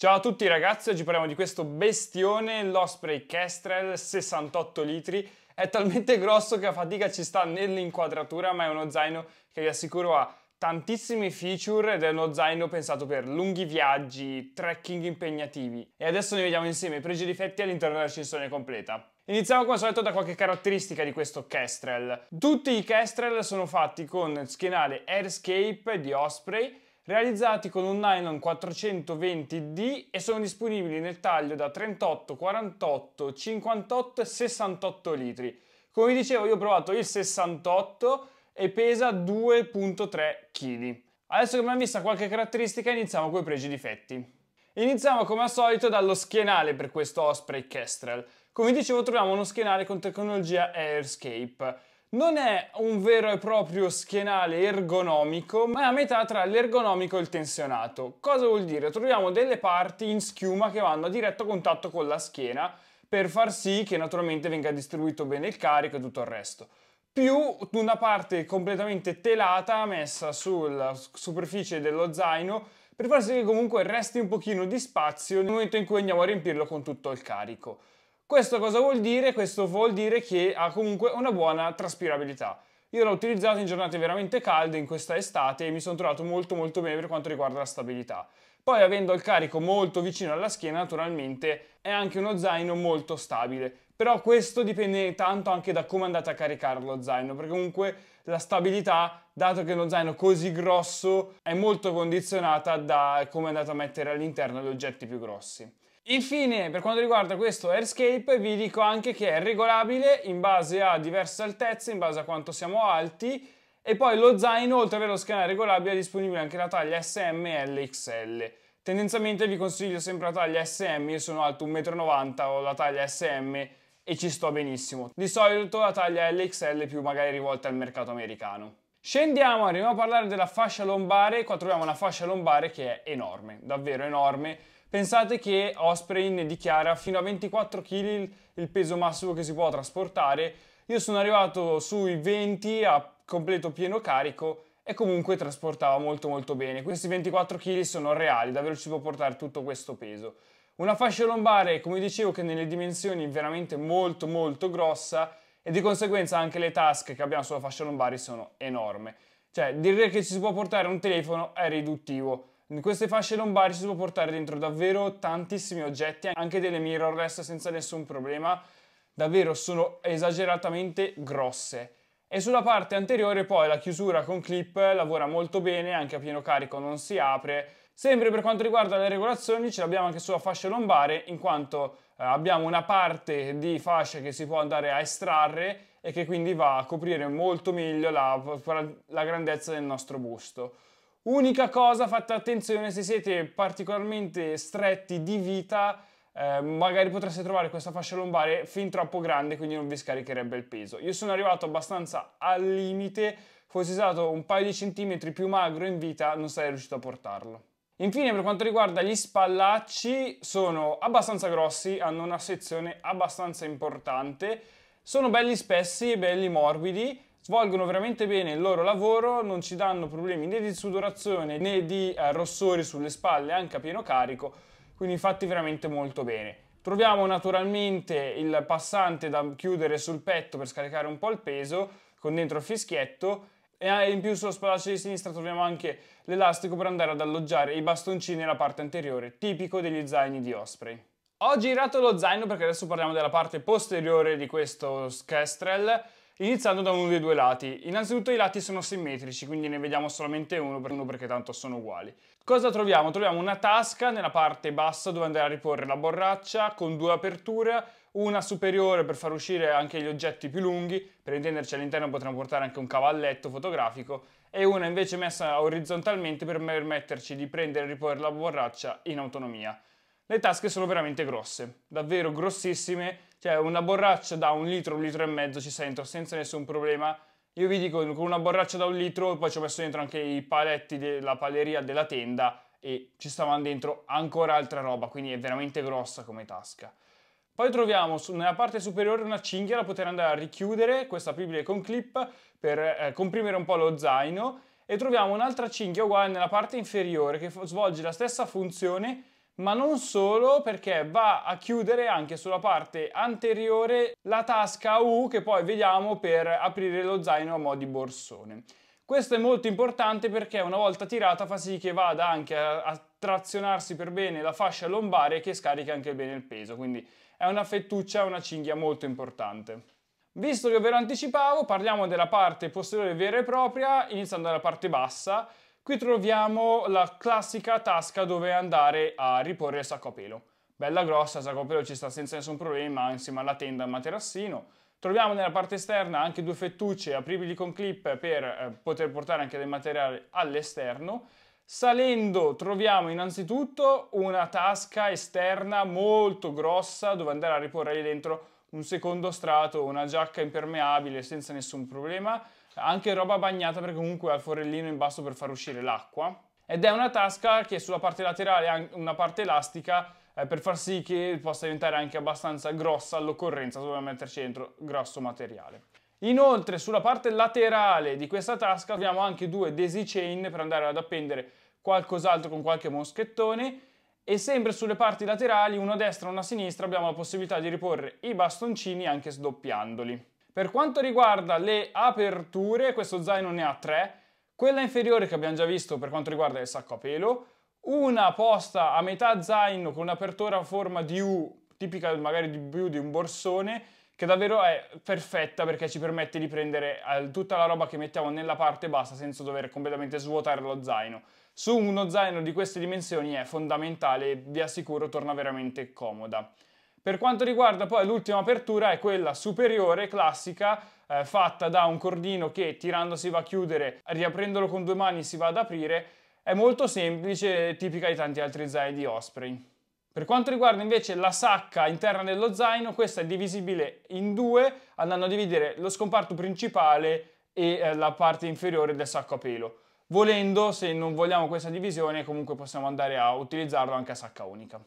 Ciao a tutti ragazzi, oggi parliamo di questo bestione, l'Osprey Kestrel 68 litri. È talmente grosso che a fatica ci sta nell'inquadratura, ma è uno zaino che vi assicuro ha tantissimi feature ed è uno zaino pensato per lunghi viaggi, trekking impegnativi. E adesso ne vediamo insieme i pregi e difetti all'interno della recensione completa. Iniziamo come al solito da qualche caratteristica di questo Kestrel. Tutti i Kestrel sono fatti con schienale Airscape di Osprey realizzati con un nylon 420D e sono disponibili nel taglio da 38, 48, 58 e 68 litri. Come dicevo io ho provato il 68 e pesa 2.3 kg. Adesso che abbiamo vista qualche caratteristica iniziamo con i pregi e difetti. Iniziamo come al solito dallo schienale per questo Osprey Kestrel. Come dicevo troviamo uno schienale con tecnologia Airscape. Non è un vero e proprio schienale ergonomico, ma è a metà tra l'ergonomico e il tensionato. Cosa vuol dire? Troviamo delle parti in schiuma che vanno a diretto contatto con la schiena per far sì che naturalmente venga distribuito bene il carico e tutto il resto. Più una parte completamente telata messa sulla superficie dello zaino per far sì che comunque resti un pochino di spazio nel momento in cui andiamo a riempirlo con tutto il carico. Questo cosa vuol dire? Questo vuol dire che ha comunque una buona traspirabilità. Io l'ho utilizzato in giornate veramente calde in questa estate e mi sono trovato molto molto bene per quanto riguarda la stabilità. Poi avendo il carico molto vicino alla schiena naturalmente è anche uno zaino molto stabile. Però questo dipende tanto anche da come andate a caricare lo zaino perché comunque la stabilità, dato che è uno zaino così grosso, è molto condizionata da come andate a mettere all'interno gli oggetti più grossi. Infine, per quanto riguarda questo airscape, vi dico anche che è regolabile in base a diverse altezze, in base a quanto siamo alti, e poi lo zaino, oltre ad avere lo scanner regolabile, è disponibile anche la taglia SM e LXL. Tendenzialmente vi consiglio sempre la taglia SM, io sono alto 1,90 m, ho la taglia SM e ci sto benissimo. Di solito la taglia LXL è più magari rivolta al mercato americano. Scendiamo, arriviamo a parlare della fascia lombare, qua troviamo una fascia lombare che è enorme, davvero enorme. Pensate che Osprey ne dichiara fino a 24 kg il peso massimo che si può trasportare. Io sono arrivato sui 20 a completo pieno carico e comunque trasportava molto molto bene. Questi 24 kg sono reali, davvero ci può portare tutto questo peso. Una fascia lombare, come dicevo, che nelle dimensioni veramente molto molto grossa e di conseguenza anche le tasche che abbiamo sulla fascia lombare sono enorme. Cioè, dire che ci si può portare un telefono è riduttivo. In queste fasce lombari si può portare dentro davvero tantissimi oggetti, anche delle mirrorless senza nessun problema. Davvero sono esageratamente grosse. E sulla parte anteriore poi la chiusura con clip lavora molto bene, anche a pieno carico non si apre. Sempre per quanto riguarda le regolazioni ce l'abbiamo anche sulla fascia lombare, in quanto eh, abbiamo una parte di fascia che si può andare a estrarre e che quindi va a coprire molto meglio la, la grandezza del nostro busto. Unica cosa, fate attenzione se siete particolarmente stretti di vita, eh, magari potreste trovare questa fascia lombare fin troppo grande, quindi non vi scaricherebbe il peso. Io sono arrivato abbastanza al limite, fossi stato un paio di centimetri più magro in vita, non sarei riuscito a portarlo. Infine per quanto riguarda gli spallacci sono abbastanza grossi, hanno una sezione abbastanza importante, sono belli spessi e belli morbidi, svolgono veramente bene il loro lavoro, non ci danno problemi né di sudorazione né di eh, rossori sulle spalle anche a pieno carico, quindi fatti veramente molto bene. Troviamo naturalmente il passante da chiudere sul petto per scaricare un po' il peso con dentro il fischietto e eh, in più sullo spallaccio di sinistra troviamo anche l'elastico per andare ad alloggiare i bastoncini nella parte anteriore, tipico degli zaini di Osprey. Ho girato lo zaino perché adesso parliamo della parte posteriore di questo Kestrel, iniziando da uno dei due lati. Innanzitutto i lati sono simmetrici, quindi ne vediamo solamente uno per uno perché tanto sono uguali. Cosa troviamo? Troviamo una tasca nella parte bassa dove andare a riporre la borraccia con due aperture una superiore per far uscire anche gli oggetti più lunghi, per intenderci all'interno potremmo portare anche un cavalletto fotografico, e una invece messa orizzontalmente per permetterci di prendere e riporre la borraccia in autonomia. Le tasche sono veramente grosse, davvero grossissime, cioè una borraccia da un litro, un litro e mezzo ci sento senza nessun problema. Io vi dico, con una borraccia da un litro, poi ci ho messo dentro anche i paletti della paleria della tenda e ci stavano dentro ancora altra roba, quindi è veramente grossa come tasca. Poi troviamo nella parte superiore una cinghia da poter andare a richiudere, questa apribile con clip per eh, comprimere un po' lo zaino e troviamo un'altra cinghia uguale nella parte inferiore che svolge la stessa funzione ma non solo perché va a chiudere anche sulla parte anteriore la tasca U che poi vediamo per aprire lo zaino a mo' di borsone. Questo è molto importante perché una volta tirata fa sì che vada anche a, trazionarsi per bene la fascia lombare che scarica anche bene il peso, quindi è una fettuccia, una cinghia molto importante. Visto che ve lo anticipavo, parliamo della parte posteriore vera e propria, iniziando dalla parte bassa. Qui troviamo la classica tasca dove andare a riporre il sacco a pelo. Bella grossa, il sacco a pelo ci sta senza nessun problema, insieme alla tenda e al materassino. Troviamo nella parte esterna anche due fettucce apribili con clip per eh, poter portare anche del materiale all'esterno Salendo troviamo innanzitutto una tasca esterna molto grossa dove andare a riporre lì dentro un secondo strato, una giacca impermeabile senza nessun problema, anche roba bagnata perché comunque ha il forellino in basso per far uscire l'acqua. Ed è una tasca che sulla parte laterale ha una parte elastica eh, per far sì che possa diventare anche abbastanza grossa all'occorrenza, dove metterci dentro grosso materiale. Inoltre sulla parte laterale di questa tasca abbiamo anche due daisy chain per andare ad appendere qualcos'altro con qualche moschettone e sempre sulle parti laterali, una a destra e una a sinistra, abbiamo la possibilità di riporre i bastoncini anche sdoppiandoli. Per quanto riguarda le aperture, questo zaino ne ha tre, quella inferiore che abbiamo già visto per quanto riguarda il sacco a pelo, una posta a metà zaino con un'apertura a forma di U, tipica magari di più di un borsone, che davvero è perfetta perché ci permette di prendere eh, tutta la roba che mettiamo nella parte bassa senza dover completamente svuotare lo zaino. Su uno zaino di queste dimensioni è fondamentale e vi assicuro torna veramente comoda. Per quanto riguarda poi l'ultima apertura è quella superiore, classica, eh, fatta da un cordino che tirandosi va a chiudere, riaprendolo con due mani si va ad aprire, è molto semplice, tipica di tanti altri zaini di Osprey. Per quanto riguarda invece la sacca interna dello zaino, questa è divisibile in due, andando a dividere lo scomparto principale e eh, la parte inferiore del sacco a pelo. Volendo, se non vogliamo questa divisione, comunque possiamo andare a utilizzarlo anche a sacca unica.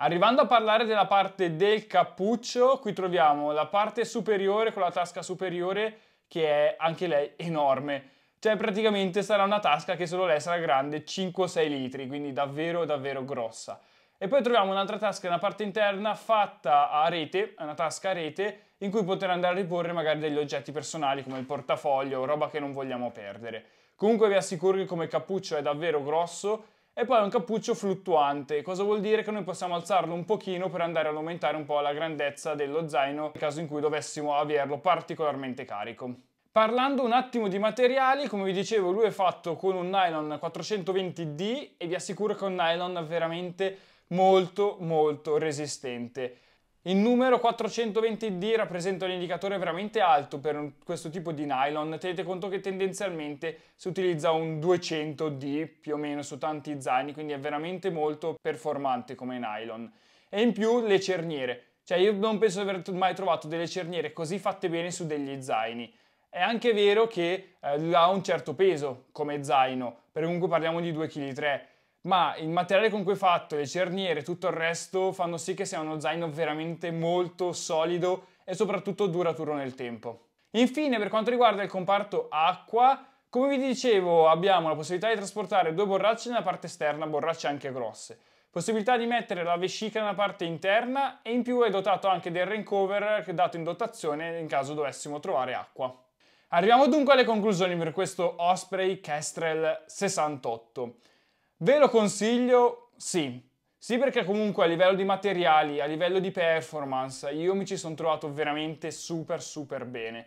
Arrivando a parlare della parte del cappuccio, qui troviamo la parte superiore con la tasca superiore che è anche lei enorme. Cioè praticamente sarà una tasca che solo lei sarà grande 5-6 litri, quindi davvero davvero grossa. E poi troviamo un'altra tasca nella parte interna fatta a rete, una tasca a rete, in cui poter andare a riporre magari degli oggetti personali come il portafoglio o roba che non vogliamo perdere. Comunque vi assicuro che come cappuccio è davvero grosso e poi è un cappuccio fluttuante, cosa vuol dire che noi possiamo alzarlo un pochino per andare ad aumentare un po' la grandezza dello zaino nel caso in cui dovessimo averlo particolarmente carico. Parlando un attimo di materiali, come vi dicevo lui è fatto con un nylon 420D e vi assicuro che è un nylon veramente molto molto resistente. Il numero 420D rappresenta un indicatore veramente alto per questo tipo di nylon, tenete conto che tendenzialmente si utilizza un 200D più o meno su tanti zaini, quindi è veramente molto performante come nylon. E in più le cerniere, cioè io non penso di aver mai trovato delle cerniere così fatte bene su degli zaini. È anche vero che eh, ha un certo peso come zaino, per comunque parliamo di 2,3 kg ma il materiale con cui è fatto, le cerniere e tutto il resto fanno sì che sia uno zaino veramente molto solido e soprattutto duraturo nel tempo. Infine per quanto riguarda il comparto acqua, come vi dicevo abbiamo la possibilità di trasportare due borracce nella parte esterna, borracce anche grosse. Possibilità di mettere la vescica nella parte interna e in più è dotato anche del rain cover dato in dotazione in caso dovessimo trovare acqua. Arriviamo dunque alle conclusioni per questo Osprey Kestrel 68. Ve lo consiglio? Sì. Sì perché comunque a livello di materiali, a livello di performance, io mi ci sono trovato veramente super super bene.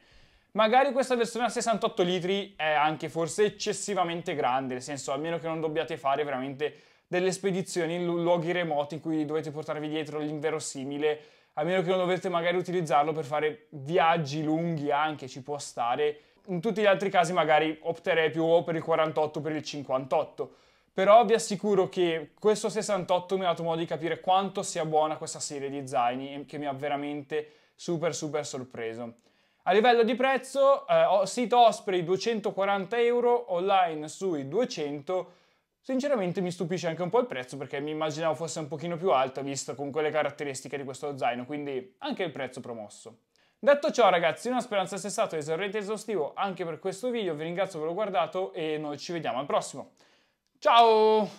Magari questa versione a 68 litri è anche forse eccessivamente grande, nel senso almeno che non dobbiate fare veramente delle spedizioni in luoghi remoti in cui dovete portarvi dietro l'inverosimile, a meno che non dovete magari utilizzarlo per fare viaggi lunghi anche, ci può stare. In tutti gli altri casi magari opterei più o per il 48 o per il 58 però vi assicuro che questo 68 mi ha dato modo di capire quanto sia buona questa serie di zaini che mi ha veramente super super sorpreso. A livello di prezzo, eh, sito Osprey 240 euro, online sui 200, sinceramente mi stupisce anche un po' il prezzo perché mi immaginavo fosse un pochino più alta visto con quelle caratteristiche di questo zaino, quindi anche il prezzo promosso. Detto ciò ragazzi, una speranza sia stato esauriente esaustivo anche per questo video, vi ringrazio per averlo guardato e noi ci vediamo al prossimo. Ciao!